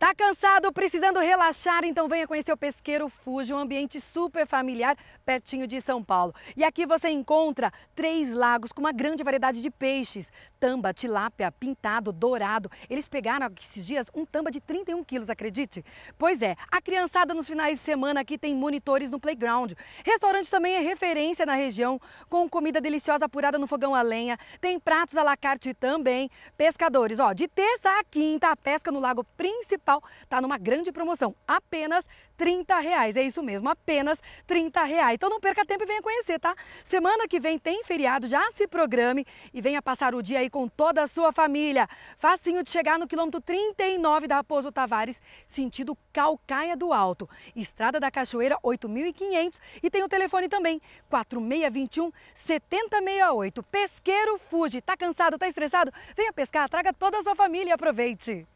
Tá cansado, precisando relaxar? Então venha conhecer o Pesqueiro Fuji, um ambiente super familiar pertinho de São Paulo. E aqui você encontra três lagos com uma grande variedade de peixes: tamba, tilápia, pintado, dourado. Eles pegaram esses dias um tamba de 31 quilos, acredite? Pois é, a criançada nos finais de semana aqui tem monitores no playground. Restaurante também é referência na região, com comida deliciosa apurada no fogão a lenha. Tem pratos à la carte também. Pescadores, ó, de terça a quinta, a pesca no lago principal municipal está numa grande promoção, apenas 30 reais. É isso mesmo, apenas 30 reais. Então não perca tempo e venha conhecer, tá? Semana que vem tem feriado, já se programe e venha passar o dia aí com toda a sua família. Facinho de chegar no quilômetro 39 da Raposo Tavares, sentido Calcaia do Alto, Estrada da Cachoeira 8500 e tem o telefone também 4621 7068. Pesqueiro Fuji, tá cansado, tá estressado? Venha pescar, traga toda a sua família e aproveite.